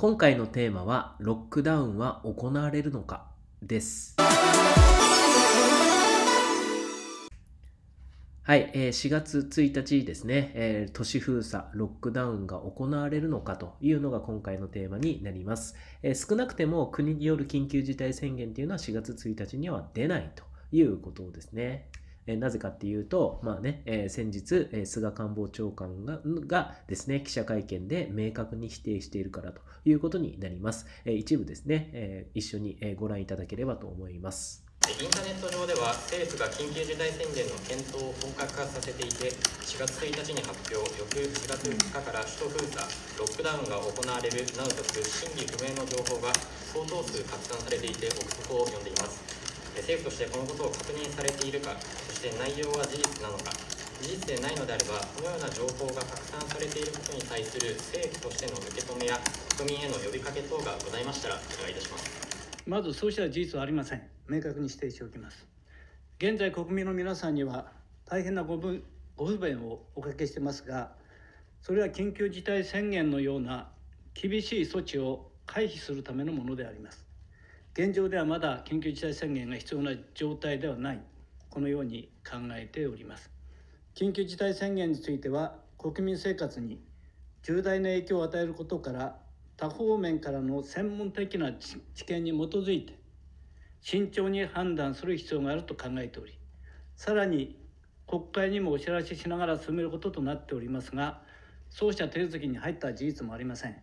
今回のテーマは「ロックダウンは行われるのか?」です。はい、えー、4月1日ですね、えー、都市封鎖、ロックダウンが行われるのかというのが今回のテーマになります。えー、少なくても国による緊急事態宣言というのは4月1日には出ないということですね。えなぜかっていうと、まあね、え先日、え菅官房長官ががですね、記者会見で明確に否定しているからということになります。え一部ですね、え一緒にご覧いただければと思います。インターネット上では政府が緊急事態宣言の検討を本格化させていて4月1日に発表翌4月2日から首都封鎖ロックダウンが行われるなどとする真偽不明の情報が相当数拡散されていて憶測を呼んでいます政府としてこのことを確認されているかそして内容は事実なのか事実でないのであればこのような情報が拡散されていることに対する政府としての受け止めや国民への呼びかけ等がございましたらお願いいたしますまずそうした事実はありません明確に指定しておきます現在国民の皆さんには大変なご分ご不便をおかけしてますがそれは緊急事態宣言のような厳しい措置を回避するためのものであります現状ではまだ緊急事態宣言が必要な状態ではないこのように考えております緊急事態宣言については国民生活に重大な影響を与えることから多方面からの専門的な知見に基づいて慎重に判断する必要があると考えておりさらに国会にもお知らせしながら進めることとなっておりますがそうした手続きに入った事実もありません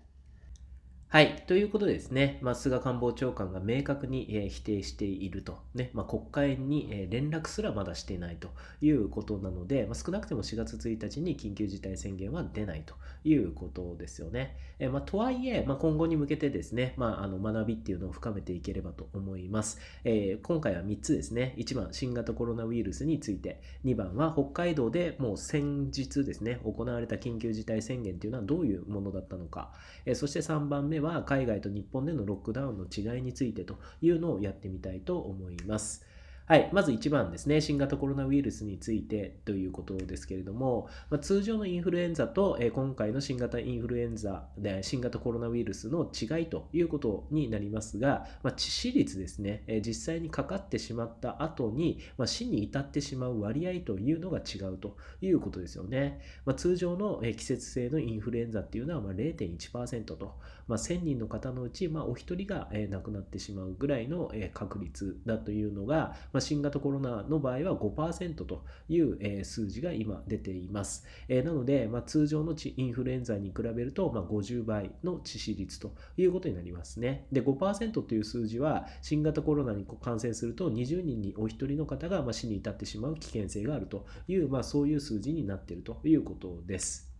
はい。ということでですね、まあ、菅官房長官が明確に、えー、否定していると、ねまあ、国会に、えー、連絡すらまだしていないということなので、まあ、少なくても4月1日に緊急事態宣言は出ないということですよね。えー、まとはいえ、ま今後に向けてですね、まあ、の学びっていうのを深めていければと思います、え今回は3つですね、1番、新型コロナウイルスについて、2番は北海道でもう先日ですね、行われた緊急事態宣言というのはどういうものだったのか、えそして3番目、目は海外と日本でのロックダウンの違いについてというのをやってみたいと思います。はい、まず1番ですね、新型コロナウイルスについてということですけれども、まあ、通常のインフルエンザと、えー、今回の新型インフルエンザ、で、新型コロナウイルスの違いということになりますが、まあ、致死率ですね、えー、実際にかかってしまった後に、まあ、死に至ってしまう割合というのが違うということですよね。ま通常の、えー、季節性のインフルエンザっていうのは、ま0.1%と、まあ、1000人の方のうち、まあ、お一人が、えー、亡くなってしまうぐらいの、えー、確率だというのが、まあ、新型コロナの場合は5%という、えー、数字が今出ています。えー、なので、まあ、通常のインフルエンザに比べると、まあ、50倍の致死率ということになりますね。で、5%という数字は新型コロナに感染すると20人にお一人の方が、まあ、死に至ってしまう危険性があるという、まあ、そういう数字になっているということです。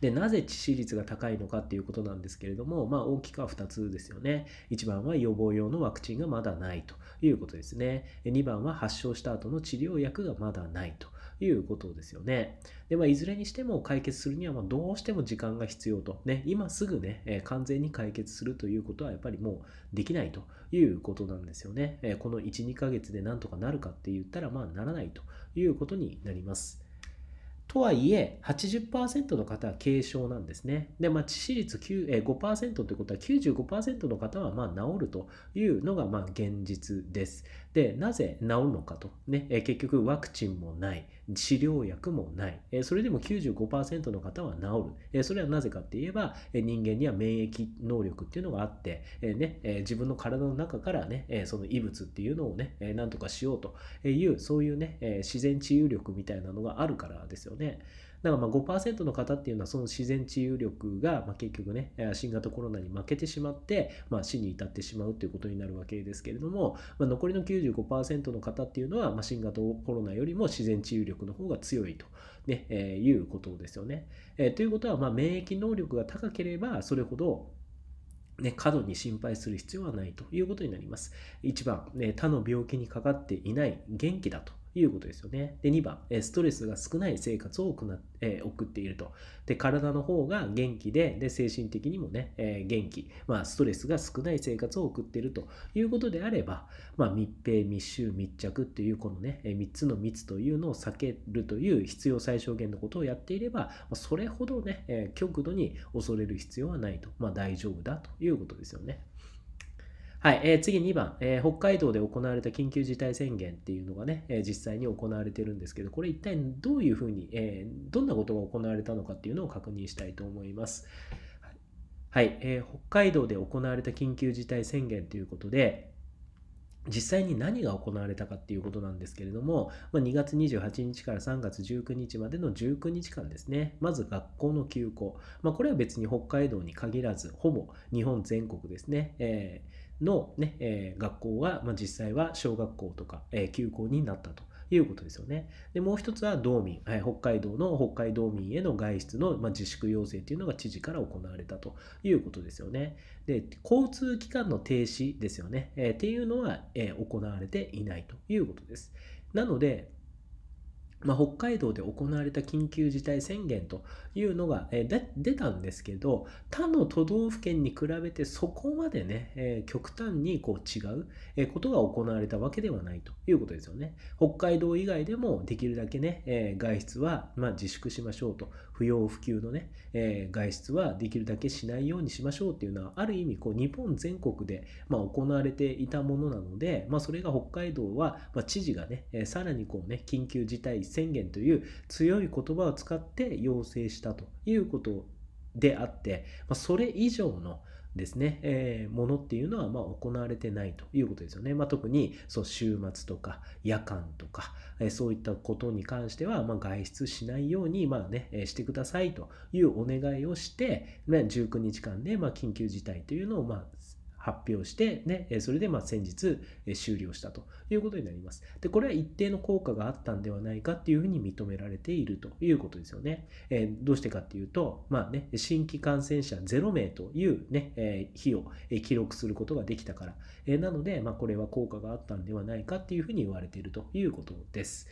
でなぜ致死率が高いのかっていうことなんですけれども、まあ、大きくは2つですよね1番は予防用のワクチンがまだないということですね2番は発症した後の治療薬がまだないということですよね。で、まあ、いずれにしても解決するには、まどうしても時間が必要と。ね、今すぐね、え完全に解決するということは、やっぱりもうできないということなんですよね。えこの1、2ヶ月でなんとかなるかって言ったら、まあ、ならないということになります。とはいえ80%の方は軽症なんですね。で、まあ、致死率5%ということは95%の方はま治るというのがま現実です。でなぜ治るのかと、ね、え結局ワクチンもない治療薬もない、えそれでも95%の方は治る、えそれはなぜかって言えば、え人間には免疫能力っていうのがあって、えねえ自分の体の中からね、えその異物っていうのをね、えなんとかしようというそういうね、え自然治癒力みたいなのがあるからですよね。だからまあ5%の方っていうのはその自然治癒力が、まあ、結局ね新型コロナに負けてしまって、まあ、死に至ってしまうということになるわけですけれども、まあ、残りの95%の方っていうのは、まあ、新型コロナよりも自然治癒力の方が強いと、ねえー、いうことですよね。えー、ということは、まあ、免疫能力が高ければそれほどね、過度に心配する必要はないということになります。1番、ね、他の病気にかかっていない元気だということですよね。で、2番、ストレスが少ない生活を送っ、えー、送っていると。で、体の方が元気で、で、精神的にもね、えー、元気、まあ、ストレスが少ない生活を送っているということであれば、まあ、密閉、密集、密着っていう、このね、3つの密というのを避けるという必要最小限のことをやっていれば、それほどね、えー、極度に恐れる必要はないと、まあ、大丈夫だということですよね。はい、えー、次2番、えー、北海道で行われた緊急事態宣言っていうのがね、えー、実際に行われてるんですけど、これ一体どういうふうに、えー、どんなことが行われたのかっていうのを確認したいと思います。はい、えー、北海道で行われた緊急事態宣言ということで、実際に何が行われたかっていうことなんですけれども、ま2月28日から3月19日までの19日間ですね、まず学校の休校、まあ、これは別に北海道に限らず、ほぼ日本全国ですね、えーのね、えー、学校は、まあ、実際は小学校とか、えー、休校になったと。いうことですよねでもう一つは道民、はい、北海道の北海道民への外出の、まあ、自粛要請というのが知事から行われたということですよね。で交通機関の停止ですよね、えー、っていうのは、え行われていないということです。なのでまあ、北海道で行われた緊急事態宣言というのが、え出たんですけど他の都道府県に比べてそこまでね、え極端にこう違う、えことが行われたわけではないということですよね北海道以外でもできるだけね、え外出はま自粛しましょうと不要不急のね、えー、外出はできるだけしないようにしましょうっていうのはある意味こう日本全国で、まあ、行われていたものなので、まあ、それが北海道は、まあ、知事がね、えー、さらにこうね緊急事態宣言という強い言葉を使って要請したということであって、まあ、それ以上のですね、えー、ものっていうのはま行われてないということですよね。まあ、特にそう週末とか夜間とか、えー、そういったことに関してはま外出しないようにまあ、ね、えしてくださいというお願いをして、ね、19日間でま緊急事態というのをま発表して、ね、それでま先日終了したということになります。で、これは一定の効果があったんではないかっていうふうに認められているということですよね。えどうしてかっていうと、まあね、新規感染者0名というね、え日を記録することができたから、えなので、まこれは効果があったんではないかっていうふうに言われているということです。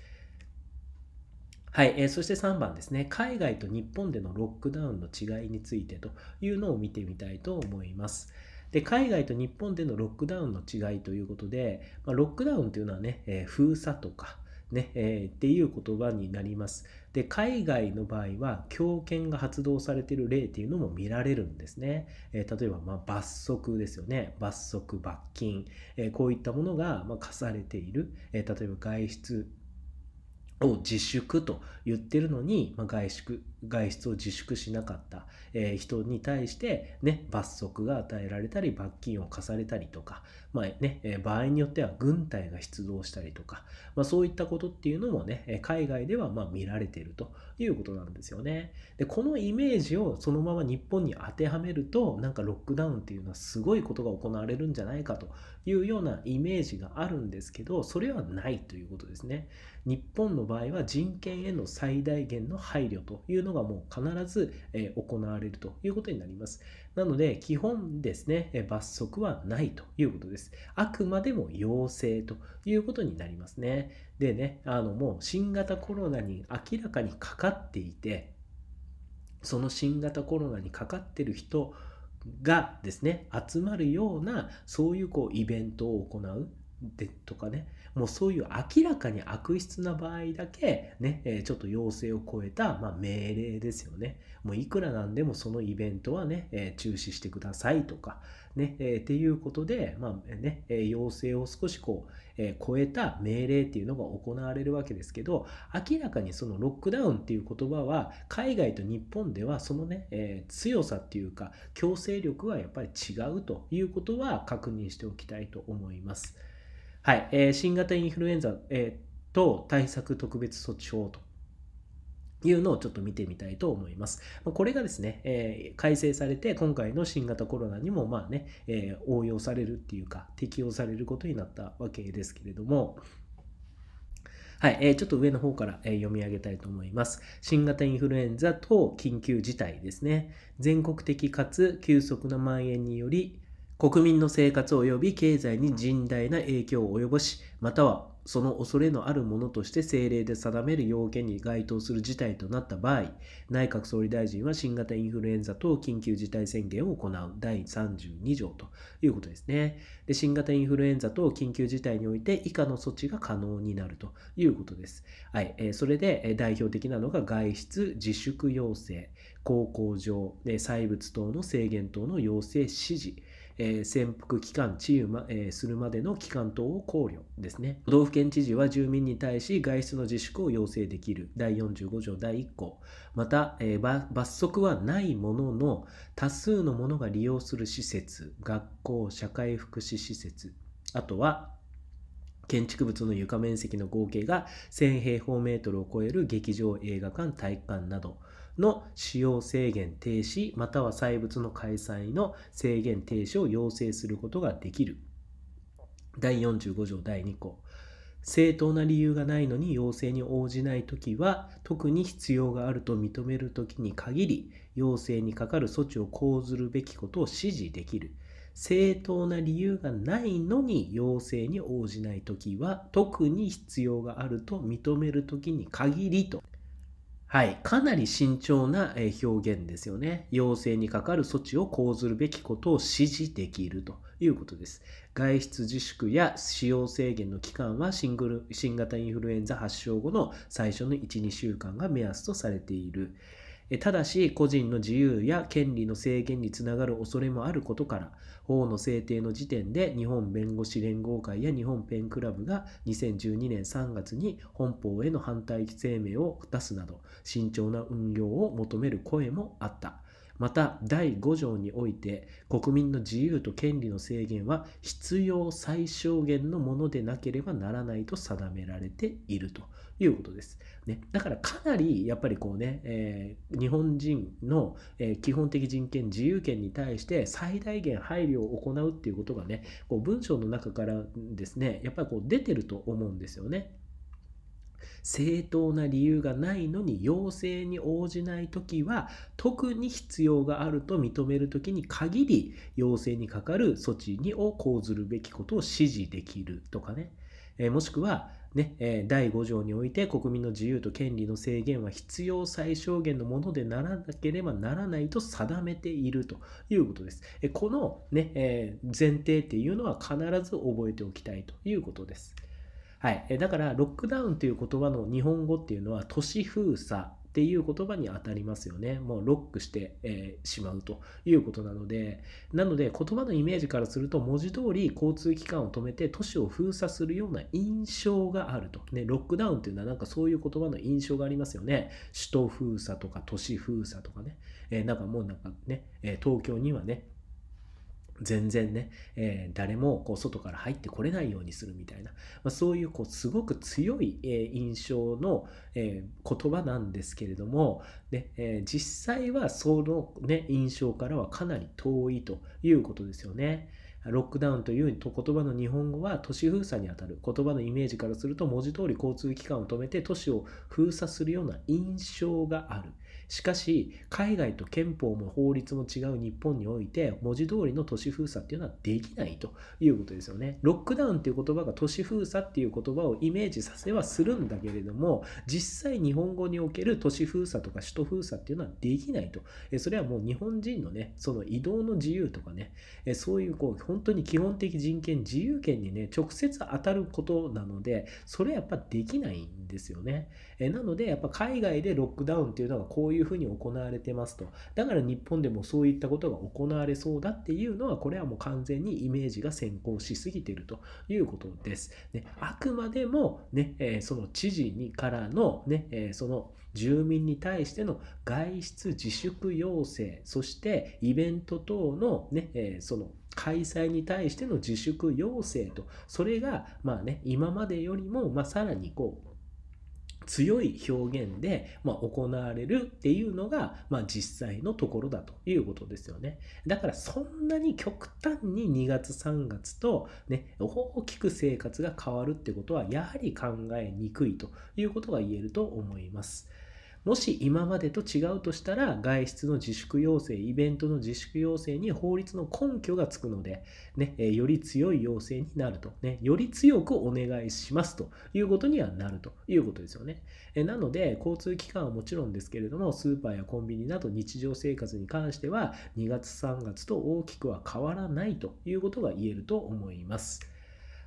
はい、えー、そして3番ですね、海外と日本でのロックダウンの違いについてというのを見てみたいと思います。で海外と日本でのロックダウンの違いということで、まあ、ロックダウンというのはね、えー、封鎖とかね、えー、っていう言葉になります。で、海外の場合は、強権が発動されている例っていうのも見られるんですね。えー、例えば、ま罰則ですよね。罰則、罰金、えー、こういったものが、ま課されている。え例えば、外出を自粛と言ってるのに、まあ、外出外出を自粛しなかった、え人に対して、ね、罰則が与えられたり罰金を課されたりとか、まあねえ場合によっては軍隊が出動したりとか、まあ、そういったことっていうのもね海外ではま見られているということなんですよね。でこのイメージをそのまま日本に当てはめるとなんかロックダウンっていうのはすごいことが行われるんじゃないかというようなイメージがあるんですけどそれはないということですね。日本の場合は人権への最大限の配慮というのがもう必ず、え行われるということになります。なので、基本ですね、え罰則はないということです。あくまでも要請ということになりますね。でね、あのもう新型コロナに明らかにかかっていて、その新型コロナにかかってる人がですね、集まるような、そういうこうイベントを行うでとかね、もうそういう明らかに悪質な場合だけ、ね、えちょっと要請を超えた、まあ、命令ですよね。もういくらなんでもそのイベントはね、え中止してくださいとか、ね、えっていうことで、まあね、要請を少しこう、え超えた命令っていうのが行われるわけですけど、明らかにそのロックダウンっていう言葉は、海外と日本ではそのね、え強さっていうか、強制力はやっぱり違うということは確認しておきたいと思います。はい、えー、新型インフルエンザ、えー、と対策特別措置法というのをちょっと見てみたいと思います。これがですね、えー、改正されて、今回の新型コロナにもまあね、えー、応用されるっていうか、適用されることになったわけですけれども、はい、えー、ちょっと上の方から、え読み上げたいと思います。新型インフルエンザ等緊急事態ですね。全国的かつ急速な蔓延により、国民の生活及び経済に甚大な影響を及ぼし、またはその恐れのあるものとして政令で定める要件に該当する事態となった場合、内閣総理大臣は新型インフルエンザ等緊急事態宣言を行う第32条ということですね。で新型インフルエンザ等緊急事態において以下の措置が可能になるということです。はい、えそれで代表的なのが外出自粛要請、高校上、細物等の制限等の要請指示、えー、潜伏期間治癒、まえー、するまでの期間等を考慮ですね都道府県知事は住民に対し外出の自粛を要請できる第45条第1項また、えー、罰則はないものの多数の者が利用する施設学校社会福祉施設あとは建築物の床面積の合計が1000平方メートルを超える劇場映画館体育館などの使用制限停止または祭物の開催の制限停止を要請することができる第45条第2項正当な理由がないのに要請に応じないときは特に必要があると認めるときに限り要請にかかる措置を講ずるべきことを指示できる正当な理由がないのに要請に応じないときは特に必要があると認めるときに限りとはい、かなり慎重な表現ですよね。要請にかかる措置を講ずるべきことを指示できるということです。外出自粛や使用制限の期間はシングル新型インフルエンザ発症後の最初の1、2週間が目安とされている。ただし個人の自由や権利の制限につながる恐れもあることから法の制定の時点で日本弁護士連合会や日本ペンクラブが2012年3月に本法への反対声明を出すなど慎重な運用を求める声もあった。また第5条において国民の自由と権利の制限は必要最小限のものでなければならないと定められていると。いうことです。ね、だからかなりやっぱりこうね、えー、日本人の、え基本的人権自由権に対して最大限配慮を行うっていうことがねこう文章の中からですねやっぱりこう出てると思うんですよね。正当な理由がないのに要請に応じない時は特に必要があると認める時に限り要請にかかる措置にを講ずるべきことを指示できるとかね、えもしくはねえ第5条において国民の自由と権利の制限は必要最小限のものでならなければならないと定めているということです。えこのね、え前提っていうのは必ず覚えておきたいということです。はい、だからロックダウンという言葉の日本語っていうのは都市封鎖っていう言葉に当たりますよね。もうロックして、えー、しまうということなので、なので言葉のイメージからすると文字通り交通機関を止めて都市を封鎖するような印象があると。ね、ロックダウンっていうのはなんかそういう言葉の印象がありますよね。首都封鎖とか都市封鎖とかね。えー、なんかもうなんかね、え東京にはね、全然ね、えー、誰もこう外から入ってこれないようにするみたいな、まあ、そういうこうすごく強い、えー、印象の、えー、言葉なんですけれども、ねえ実際はその、ね、印象からはかなり遠いということですよね。ロックダウンという言葉の日本語は都市封鎖にあたる言葉のイメージからすると文字通り交通機関を止めて都市を封鎖するような印象があるしかし海外と憲法も法律も違う日本において文字通りの都市封鎖っていうのはできないということですよねロックダウンっていう言葉が都市封鎖っていう言葉をイメージさせはするんだけれども実際日本語における都市封鎖とか首都封鎖っていうのはできないとそれはもう日本人のねその移動の自由とかねそういうこう本当に基本的人権自由権にね直接当たることなのでそれやっぱできないんですよねえなのでやっぱ海外でロックダウンっていうのがこういうふうに行われてますとだから日本でもそういったことが行われそうだっていうのはこれはもう完全にイメージが先行しすぎてるということです、ね、あくまでもね、えその知事にからのね、えその住民に対しての外出自粛要請、そしてイベント等のね、えー、その開催に対しての自粛要請と、それが、まあね、今までよりも、まあ、さらにこう、強い表現で、まあ、行われるっていうのが、まあ、実際のところだということですよね。だからそんなに極端に2月3月と、ね、大きく生活が変わるってことはやはり考えにくいということが言えると思います。もし今までと違うとしたら外出の自粛要請イベントの自粛要請に法律の根拠がつくので、ね、より強い要請になると、ね、より強くお願いしますということにはなるということですよねなので交通機関はもちろんですけれどもスーパーやコンビニなど日常生活に関しては2月3月と大きくは変わらないということが言えると思います。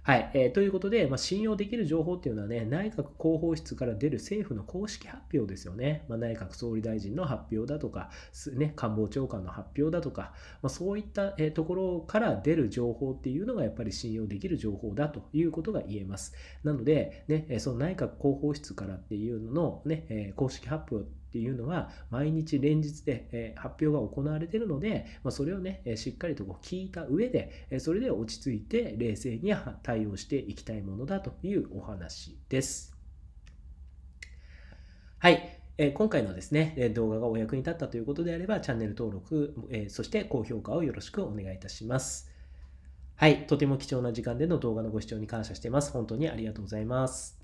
はい、えー、ということで、まあ、信用できる情報っていうのはね、内閣広報室から出る政府の公式発表ですよね。まあ、内閣総理大臣の発表だとか、ね、官房長官の発表だとか、まあ、そういった、えー、ところから出る情報っていうのがやっぱり信用できる情報だということが言えます。なので、ね、その内閣広報室からっていうのの、ね、公式発表っていうのは毎日連日で、え発表が行われているので、まそれをね、えしっかりとこう聞いた上で、えそれで落ち着いて冷静に対応していきたいものだというお話です。はい。え今回のですね、動画がお役に立ったということであれば、チャンネル登録、えそして高評価をよろしくお願いいたします。はい。とても貴重な時間での動画のご視聴に感謝しています。本当にありがとうございます。